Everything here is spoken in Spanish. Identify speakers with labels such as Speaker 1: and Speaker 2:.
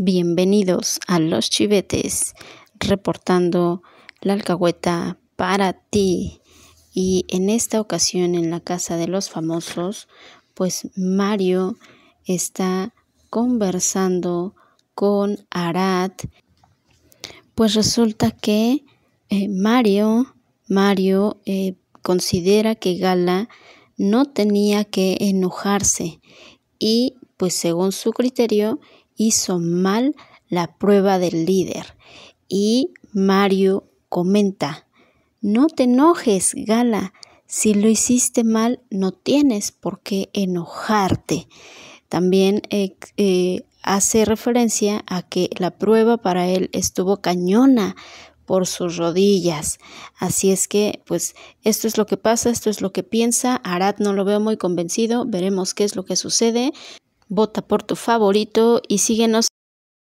Speaker 1: Bienvenidos a Los Chivetes, reportando la alcahueta para ti. Y en esta ocasión en la casa de los famosos, pues Mario está conversando con Arad. Pues resulta que eh, Mario, Mario eh, considera que Gala no tenía que enojarse y pues según su criterio hizo mal la prueba del líder. Y Mario comenta, no te enojes, Gala, si lo hiciste mal no tienes por qué enojarte. También eh, eh, hace referencia a que la prueba para él estuvo cañona por sus rodillas. Así es que, pues, esto es lo que pasa, esto es lo que piensa. Arad no lo veo muy convencido, veremos qué es lo que sucede vota por tu favorito y síguenos